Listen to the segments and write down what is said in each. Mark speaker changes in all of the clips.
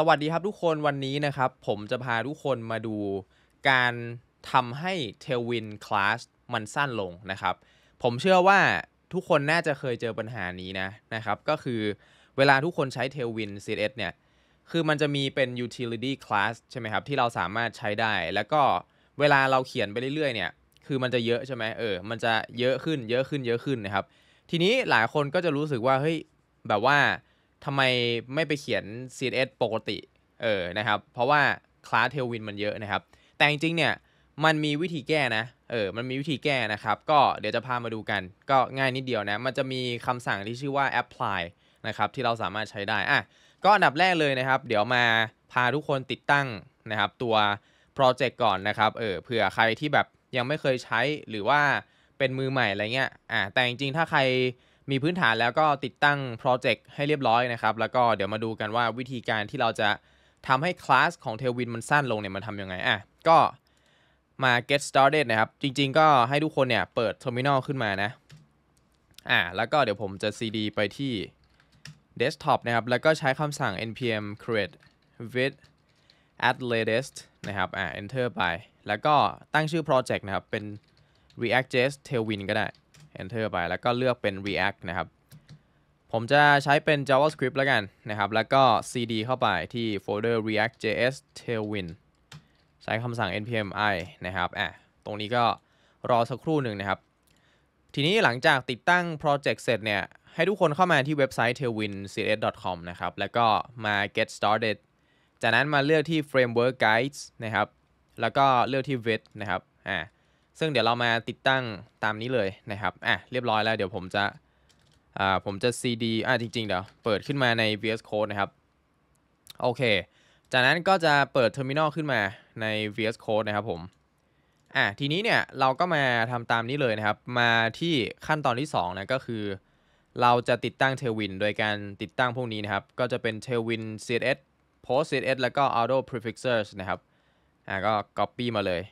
Speaker 1: สวัสดีครับทุกคนวันนี้นะครับผมจะพาทุกคนมาดูการทำให้ Tailwind Class มันสั้นลงนะครับ ผมเชื่อว่าทุกคนน่าจะเคยเจอปัญหานี้นะนะครับก็คือเวลาทุกคนใช้ Tailwind CSS เนี่ย คือมันจะมีเป็น utility class ใช่ไหมครับที่เราสามารถใช้ได้ แล้วก็เวลาเราเขียนไปเรื่อยๆเนี่ยคือมันจะเยอะใช่ไหมเออมันจะเยอะขึ้น เยอะขึ้นเยอะขึ้นนะครับทีนี้หลายคนก็จะรู้สึกว่าเฮ้ยแบบว่าทำไมไม่ไปเขียน CSS ปกติเออ นะครับ เพราะว่าคลาสเทลวินมันเยอะนะครับ แต่จริงๆ เนี่ย มันมีวิธีแก้นะ เออ มันมีวิธีแก้นะครับ ก็เดี๋ยวจะพามาดูกัน ก็ง่ายนิดเดียวนะ มันจะมีคำสั่งที่ชื่อว่า apply นะครับ ที่เราสามารถใช้ได้ อ่ะ ก็อันดับแรกเลยนะครับ เดี๋ยวมาพาทุกคนติดตั้งนะครับ ตัว project ก่อนนะครับ เออ เผื่อใครที่แบบยังไม่เคยใช้หรือว่าเป็นมือใหม่อะไรเงี้ย อ่ะ แต่จริงๆ ถ้าใครมีพื้นฐานแล้วก็ติดตั้งโปรเจกต์ให้เรียบร้อยนะครับ แล้วก็เดี๋ยวมาดูกันว่าวิธีการที่เราจะทำให้คลาสของเทลวินมันสั้นลงเนี่ย มันทำยังไง อ่ะ ก็มา get started นะครับ จริงๆ ก็ให้ทุกคนเนี่ย เปิด terminal ขึ้นมานะ อ่ะแล้วก็เดี๋ยวผมจะ cd ไปที่ desktop นะครับ แล้วก็ใช้คำสั่ง npm create with at latest นะครับ อ่ะ enter ไป แล้วก็ตั้งชื่อโปรเจกต์นะครับเป็น react.js tailwind ก็ได้ enter ไป แล้วก็เลือกเป็น react นะครับ ผมจะใช้เป็น javascript แล้วกันนะครับ แล้วก็ cd เข้าไปที่โฟลเดอร์ react js tailwind ใช้คำสั่ง npm i นะครับ อ่ะ ตรงนี้ก็รอสักครู่หนึ่งนะครับ ทีนี้หลังจากติดตั้ง project เสร็จเนี่ย ให้ทุกคนเข้ามาที่เว็บไซต์ tailwindcs.com นะครับ แล้วก็มา get started จากนั้นมาเลือกที่ framework guides นะครับ แล้วก็เลือกที่ vid นะครับ อ่าซึ่งเดี๋ยวเรามาติดตั้งตามนี้เลยนะครับ อ่ะเรียบร้อยแล้วเดี๋ยวผมจะ อ่าผมจะ cd อ่ะจริงๆเดี๋ยว เปิดขึ้นมาใน vs code นะครับโอเค จากนั้นก็จะเปิดเทอร์มินอลขึ้นมาใน vs code นะครับผมอ่ะทีนี้เนี่ย เราก็มาทำตามนี้เลยนะครับ มาที่ขั้นตอนที่ 2 นะก็คือ เราจะติดตั้งเทลวินโดยการติดตั้งพวกนี้นะครับ ก็จะเป็นเทลวิน css post css แล้วก็ auto prefixers นะครับ อ่ะก็ copy มาเลย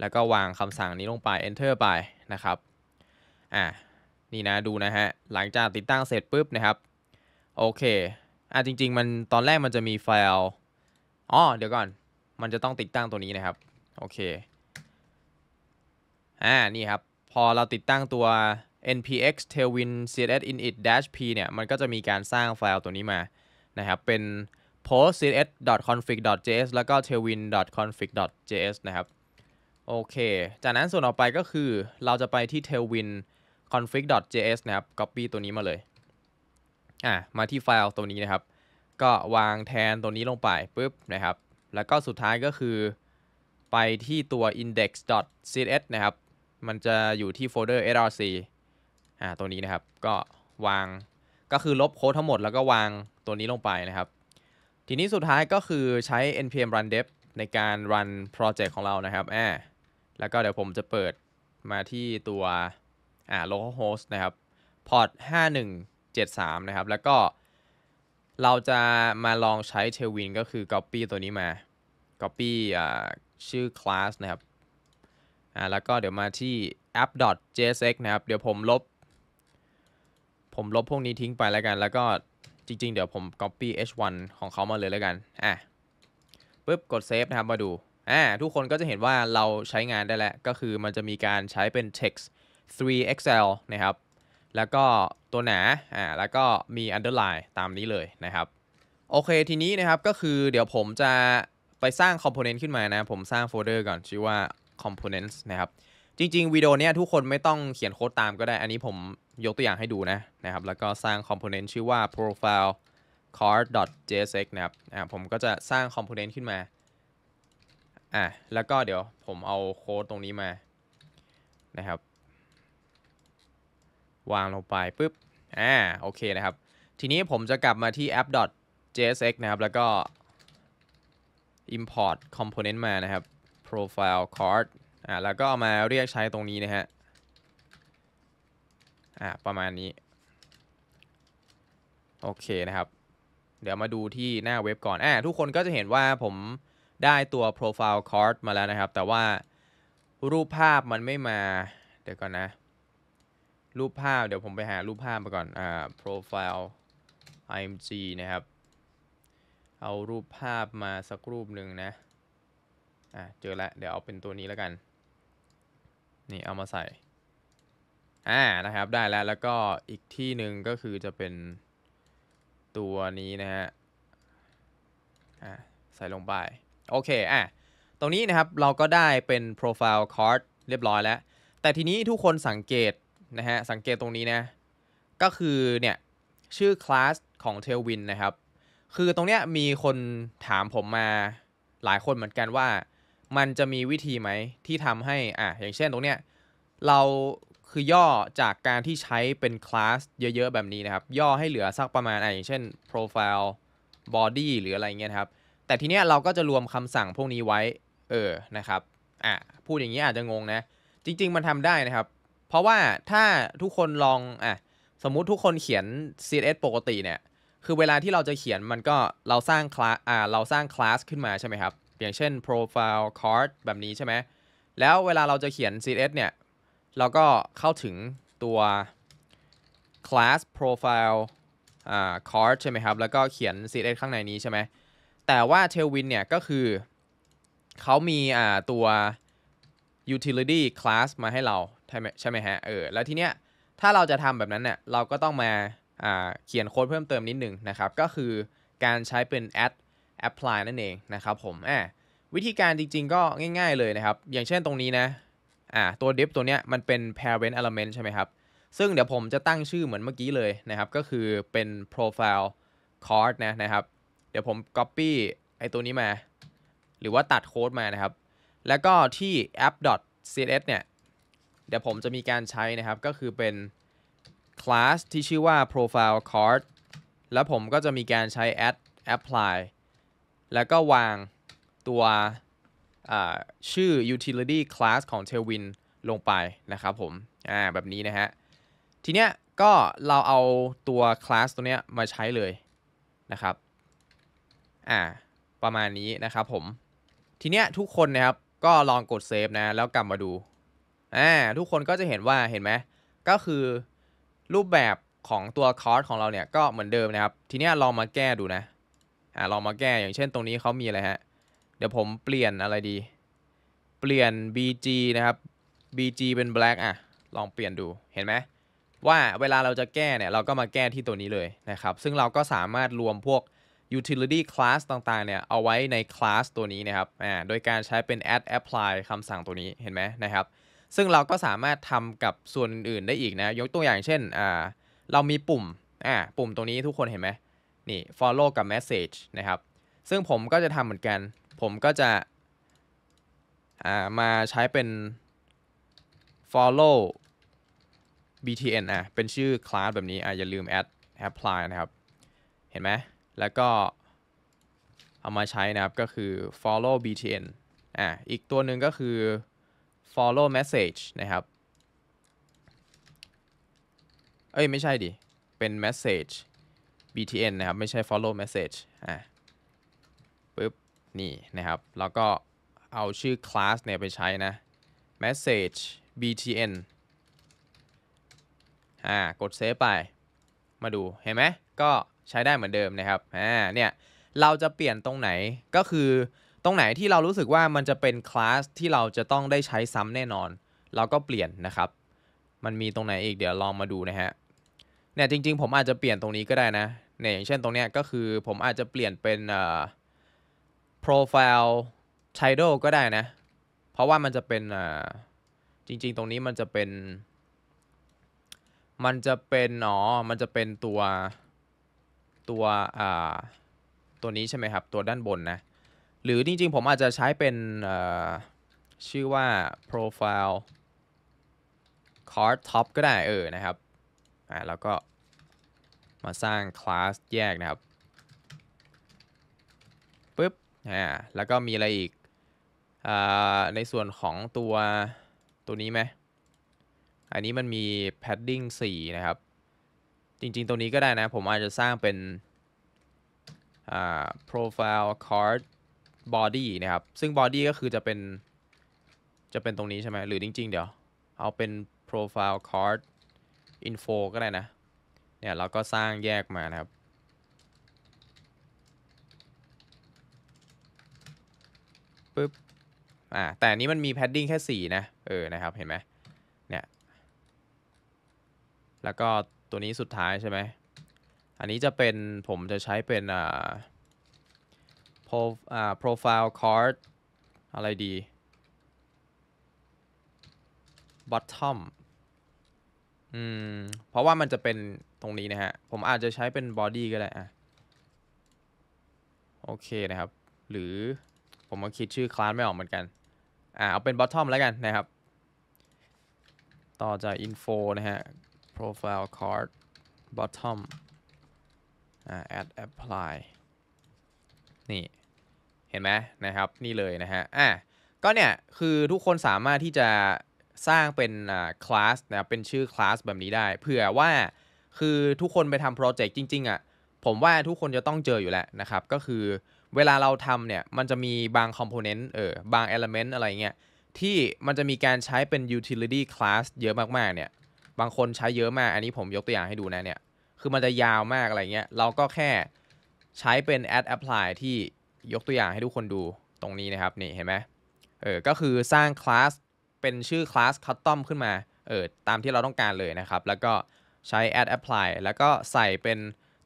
Speaker 1: แล้วก็วางคำสั่งนี้ลงไป enter ไปนะครับ อ่า นี่นะดูนะฮะ หลังจากติดตั้งเสร็จปุ๊บนะครับ โอเค อ่าจริงๆมันตอนแรกมันจะมีไฟล์อ๋อเดี๋ยวก่อน มันจะต้องติดตั้งตัวนี้นะครับ โอเค อ่า นี่ครับ พอเราติดตั้งตัว npx tailwind css init p เนี่ย มันก็จะมีการสร้างไฟล์ตัวนี้มา นะครับ เป็น post css config js แล้วก็ tailwind config js นะครับโอเค จากนั้นส่วนออกไปก็คือเราจะไปที่ tailwind config.js นะครับ copy ตัวนี้มาเลย อ่ะมาที่ไฟล์ตัวนี้นะครับ ก็วางแทนตัวนี้ลงไปปุ๊บนะครับ แล้วก็สุดท้ายก็คือไปที่ตัว index.cs s นะครับ มันจะอยู่ที่โฟลเดอร์ src อ่า ตัวนี้นะครับ ก็วาง ก็คือลบโค้ดทั้งหมดแล้วก็วางตัวนี้ลงไปนะครับ ทีนี้สุดท้ายก็คือใช้ npm run dev ในการ run project ของเรานะครับอ่าแล้วก็เดี๋ยวผมจะเปิดมาที่ตัวอ่า localhost นะครับพอร์ต5173 นะครับ แล้วก็ เราจะมาลองใช้ tailwind ก็คือ copy ตัวนี้มา copy อ่าชื่อ class นะครับอ่าแล้วก็เดี๋ยวมาที่ app.jsx นะครับ เดี๋ยวผมลบ ผมลบพวกนี้ทิ้งไปแล้วกัน แล้วก็จริงๆเดี๋ยวผม copy h1 ของเขามาเลยแล้วกันอ่ะปุ๊บ กด save นะครับมาดูอ่าทุกคนก็จะเห็นว่าเราใช้งานได้แล้วก็คือมันจะมีการใช้เป็น text 3xl นะครับ แล้วก็ตัวหนาอ่าแล้วก็มี underline ตามนี้เลยนะครับ โอเคทีนี้นะครับก็คือเดี๋ยวผมจะไปสร้าง component ขึ้นมานะ ผมสร้างโฟลเดอร์ก่อนชื่อว่า components นะครับ จริงๆวิดีโอนี้ทุกคนไม่ต้องเขียนโค้ดตามก็ได้ อันนี้ผมยกตัวอย่างให้ดูนะนะครับ แล้วก็สร้าง component ชื่อว่า profile card jsx นะครับอ่าผมก็จะสร้าง component ขึ้นมาอ่ะแล้วก็เดี๋ยวผมเอาโค้ดตรงนี้มานะครับ วางลงไปปุ๊บ อ่าโอเคนะครับ ทีนี้ผมจะกลับมาที่ app.jsx นะครับ แล้วก็ import component มานะครับ profile card อ่าแล้วก็มาเรียกใช้ตรงนี้นะฮะอ่าประมาณนี้ โอเคนะครับ เดี๋ยวมาดูที่หน้าเว็บก่อน อ่าทุกคนก็จะเห็นว่าผมได้ตัว profile card มาแล้วนะครับ แต่ว่ารูปภาพมันไม่มา เดี๋ยวก่อนนะรูปภาพเดี๋ยวผมไปหารูปภาพมาก่อนอ่า profile img นะครับ เอารูปภาพมาสักรูปหนึ่งนะอ่ะเจอแล้วเดี๋ยวเอาเป็นตัวนี้แล้วกันนี่เอามาใส่อ่านะครับได้แล้วแล้วก็อีกที่หนึ่งก็คือจะเป็นตัวนี้นะฮะอ่าใส่ลงไปโอเคอ่ะตรงนี้นะครับเราก็ได้เป็นโปรไฟล์คอร์ดเรียบร้อยแล้ว แต่ทีนี้ทุกคนสังเกตนะฮะ สังเกตตรงนี้นะ ก็คือเนี่ยชื่อคลาสของเทลวินนะครับ คือตรงเนี้ยมีคนถามผมมาหลายคนเหมือนกันว่า มันจะมีวิธีไหมที่ทำให้อ่ะอย่างเช่นตรงเนี้ยเราคือย่อจากการที่ใช้เป็นคลาสเยอะๆ แบบนี้นะครับ ย่อให้เหลือสักประมาณอ่ะอย่างเช่น profile body หรืออะไรเงี้ยครับแต่ทีเนี้ยเราก็จะรวมคำสั่งพวกนี้ไว้ เออ นะครับ อ่ะ พูดอย่างนี้อาจจะงงนะ จริงๆ มันทำได้นะครับ เพราะว่าถ้าทุกคนลอง อ่ะ สมมุติทุกคนเขียน CSS ปกติเนี่ย คือเวลาที่เราจะเขียนมันก็เราสร้างคลาสอ่าเราสร้างคลาสขึ้นมาใช่ไหมครับ อย่างเช่น profile card แบบนี้ใช่ไหม แล้วเวลาเราจะเขียน CSS เนี่ย เราก็เข้าถึงตัว class profile card ใช่ไหมครับ แล้วก็เขียน CSS ข้างในนี้ใช่ไหมแต่ว่าเทลวินเนี่ยก็คือเขามีอ่าตัว utility class มาให้เราใช่ไหมใช่ไหมฮะเออแล้วทีเนี้ยถ้าเราจะทำแบบนั้นเนี่ยเราก็ต้องมาอ่าเขียนโค้ดเพิ่มเติมนิดหนึ่งนะครับ ก็คือการใช้เป็น add apply นั่นเองนะครับผมอ่าวิธีการจริงๆก็ง่ายๆเลยนะครับ อย่างเช่นตรงนี้นะอ่าตัว div ตัวเนี้ยมันเป็น parent element ใช่ไหมครับ ซึ่งเดี๋ยวผมจะตั้งชื่อเหมือนเมื่อกี้เลยนะครับ ก็คือเป็น profile card นะนะครับเดี๋ยวผม Copy ไอตัวนี้มา หรือว่าตัดโค้ดมานะครับ แล้วก็ที่ app.css เนี่ย เดี๋ยวผมจะมีการใช้นะครับก็คือเป็น class ที่ชื่อว่า profile card แล้วผมก็จะมีการใช้ add apply แล้วก็วางตัวชื่อ utility class ของ Tailwind ลงไปนะครับผมอ่าแบบนี้นะฮะทีเนี้ยก็เราเอาตัว class ตัวเนี้ยมาใช้เลยนะครับ่าประมาณนี้นะครับผมทีเนี้ยทุกคนนะครับ ก็ลองกดเซฟนะแล้วกลับมาดูอ่าทุกคนก็จะเห็นว่าเห็นไหมก็คือรูปแบบของตัวคอร์สของเราเนี่ยก็เหมือนเดิมนะครับทีเนี้ยลองมาแก้ดูนะอ่าลองมาแก้อย่างเช่นตรงนี้เขามีอะไรฮะเดี๋ยวผมเปลี่ยนอะไรดี เปลี่ยน BG นะครับ BG เป็น black อ่ะลองเปลี่ยนดูเห็นไหมว่าเวลาเราจะแก้เนี่ยเราก็มาแก้ที่ตัวนี้เลยนะครับซึ่งเราก็สามารถรวมพวก utility class ต่างๆ เนี่ย เอาไว้ใน class ตัวนี้นะครับ อ่า โดยการใช้เป็น add apply คำสั่งตัวนี้ เห็นไหมนะครับ ซึ่งเราก็สามารถทำกับส่วนอื่นได้อีกนะ ยกตัวอย่างเช่น อ่า เรามีปุ่ม อ่า ปุ่มตรงนี้ทุกคนเห็นไหม นี่ follow กับ message นะครับ ซึ่งผมก็จะทำเหมือนกัน ผมก็จะ อ่า มาใช้เป็น follow btn อ่ะเป็นชื่อคลาสแบบนี้อ่าอย่าลืม add apply นะครับ เห็นไหมแล้วก็เอามาใช้นะครับก็คือ follow btn อ่ะอีกตัวหนึ่งก็คือ follow message นะครับ เอ้ยไม่ใช่ดิ เป็น message btn นะครับ ไม่ใช่ follow message อ่ะปึ๊บนี่นะครับ แล้วก็เอาชื่อ class เนี่ยไปใช้นะ message btn อ่ากดเซฟไป มาดู เห็นไหมก็ใช้ได้เหมือนเดิมนะครับอ่าเนี่ยเราจะเปลี่ยนตรงไหนก็คือตรงไหนที่เรารู้สึกว่ามันจะเป็นคลาสที่เราจะต้องได้ใช้ซ้ำแน่นอน เราก็เปลี่ยนนะครับ มันมีตรงไหนอีกเดี๋ยวลองมาดูนะฮะเนี่ยจริง ๆ ผมอาจจะเปลี่ยนตรงนี้ก็ได้นะเนี่ยอย่างเช่นตรงเนี้ยก็คือผมอาจจะเปลี่ยนเป็นเอ่อ profile title ก็ได้นะ เพราะว่ามันจะเป็นเอ่อจริงๆตรงนี้มันจะเป็น มันจะเป็นอ๋อมันจะเป็นตัวตัวตัวนี้ใช่ไหมครับตัวด้านบนนะ หรือจริง ๆผมอาจจะใช้เป็นชื่อว่า profile card top ก็ได้เออนะครับอ่าแล้วก็มาสร้างคลาสแยกนะครับปุ๊บอ่าแล้วก็มีอะไรอีกอ่าในส่วนของตัวตัวนี้ไหมอันนี้มันมี padding 4นะครับจริงๆตรงนี้ก็ได้นะผมอาจจะสร้างเป็น profile card body นะครับ ซึ่ง body ก็คือจะเป็นจะเป็นตรงนี้ใช่ไหมหรือจริงๆ เดี๋ยวเอาเป็น profile card info ก็ได้นะเนี่ยเราก็สร้างแยกมานะครับปึ๊บ อ่าแต่นนี้มันมี padding แค่ 4 นะ เออนะครับเห็นไหมเนี่ย แล้วก็ตัวนี้สุดท้ายใช่ไหมอันนี้จะเป็นผมจะใช้เป็นอ่า pro อ่า profile card อะไรดี bottom อืม เพราะว่ามันจะเป็นตรงนี้นะฮะ ผมอาจจะใช้เป็น body ก็ได้อะโอเคนะครับ หรือผมมาคิดชื่อคลาสไม่ออกเหมือนกัน อ่าเอาเป็น bottom แล้วกันนะครับ ต่อจาก info นะฮะ profile card bottom add apply นี่ เห็นไหมนะครับนี่เลยนะฮะอ่ะก็เนี่ย คือทุกคนสามารถที่จะสร้างเป็นคลาสนะเป็นชื่อคลาสแบบนี้ได้เผื่อว่า คือทุกคนไปทำโปรเจกต์จริง ๆอะ่ะ ผมว่าทุกคนจะต้องเจออยู่แล้วนะครับ ก็คือเวลาเราทำเนี่ย มันจะมีบางคอมโพเนนต์เออบางเอลเมนต์อะไรเงี้ยที่มันจะมีการใช้เป็น utility class เยอะมาก ๆ เนี่ยบางคนใช้เยอะมาก อันนี้ผมยกตัวอย่างให้ดูนะเนี่ย คือมันจะยาวมากอะไรเงี้ย เราก็แค่ใช้เป็น add apply ที่ยกตัวอย่างให้ทุกคนดูตรงนี้นะครับ นี่เห็นไหมเออ ก็คือสร้างคลาส เป็นชื่อคลาส custom ขึ้นมา เออตามที่เราต้องการเลยนะครับ แล้วก็ใช้ add apply แล้วก็ใส่เป็น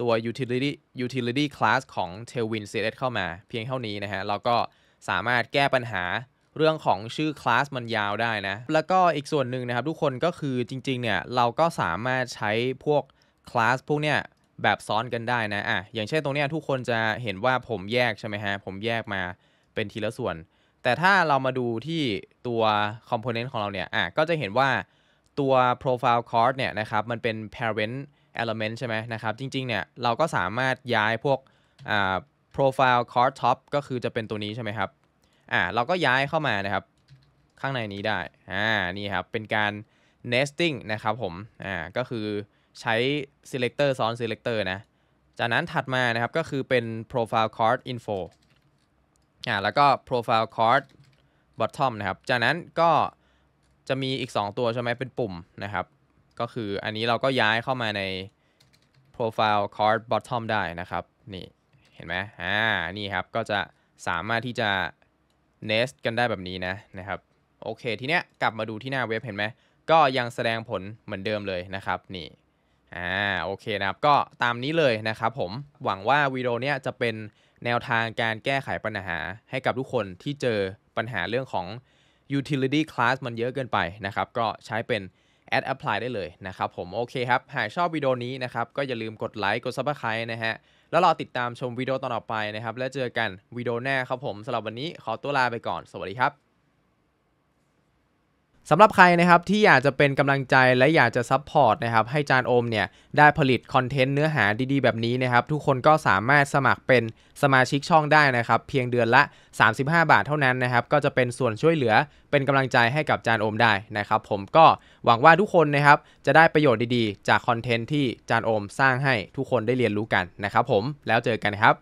Speaker 1: ตัว utility utility class ของ tailwind css เข้ามา เพียงเท่านี้นะฮะ เราก็สามารถแก้ปัญหาเรื่องของชื่อคลาสมันยาวได้นะ แล้วก็อีกส่วนหนึ่งนะครับ ทุกคนก็คือจริงๆเนี่ย เราก็สามารถใช้พวกคลาสพวกเนี้ยแบบซ้อนกันได้นะอ่ะอย่างเช่นตรงเนี้ยทุกคนจะเห็นว่าผมแยกใช่ไหมฮะ ผมแยกมาเป็นทีละส่วน แต่ถ้าเรามาดูที่ตัวคอมโพเนนต์ของเราเนี่ยอ่ะก็จะเห็นว่าตัว profile card เนี่ยนะครับมันเป็น parent element ใช่ไหมนะครับจริงๆเนี่ย เราก็สามารถย้ายพวกอ่า profile card top ก็คือจะเป็นตัวนี้ใช่ไหมครับอ่าเราก็ย้ายเข้ามานะครับข้างในนี้ได้อ่า นี่ครับ เป็นการ nesting นะครับผมอ่าก็คือใช้ selector ซ้อน selector นะ จากนั้นถัดมานะครับก็คือเป็น profile card info อ่าแล้วก็ profile card bottom นะครับจากนั้นก็จะมีอีก 2 ตัวใช่ไหมเป็นปุ่มนะครับ ก็คืออันนี้เราก็ย้ายเข้ามาใน profile card bottom ได้นะครับนี่เห็นไหมอ่านี่ครับก็จะสามารถที่จะ nest กันได้แบบนี้นะนะครับโอเคทีเนี้ย กลับมาดูที่หน้าเว็บเห็นไหม ก็ยังแสดงผลเหมือนเดิมเลยนะครับนี่อ่าโอเคนะครับ ก็ตามนี้เลยนะครับผมหวังว่า วิดีโอเนี้ยจะเป็นแนวทางการแก้ไขปัญหาให้กับทุกคนที่เจอปัญหาเรื่องของ utility class มันเยอะเกินไปนะครับ ก็ใช้เป็น add apply ได้เลยนะครับผม โอเคครับ หากชอบวิดีโอนี้นะครับ ก็อย่าลืมกดไลค์กด subscribe นะฮะแล้วรอติดตามชมวิดีโอตอนต่อไปนะครับ และเจอกันวิดีโอหน้าครับผมสำหรับวันนี้ขอตัวลาไปก่อนสวัสดีครับสำหรับใครนะครับที่อยากจะเป็นกำลังใจและอยากจะซัพพอร์ตนะครับให้จานโอมเนี่ยได้ผลิตคอนเทนต์เนื้อหาดีๆ แบบนี้นะครับ ทุกคนก็สามารถสมัครเป็นสมาชิกช่องได้นะครับ เพียงเดือนละ 35 บาทเท่านั้นนะครับ ก็จะเป็นส่วนช่วยเหลือเป็นกำลังใจให้กับจานโอมได้นะครับ ผมก็หวังว่าทุกคนนะครับ จะได้ประโยชน์ดีๆ จากคอนเทนต์ที่จานโอม สร้างให้ทุกคนได้เรียนรู้กันนะครับ ผมแล้วเจอกันครับ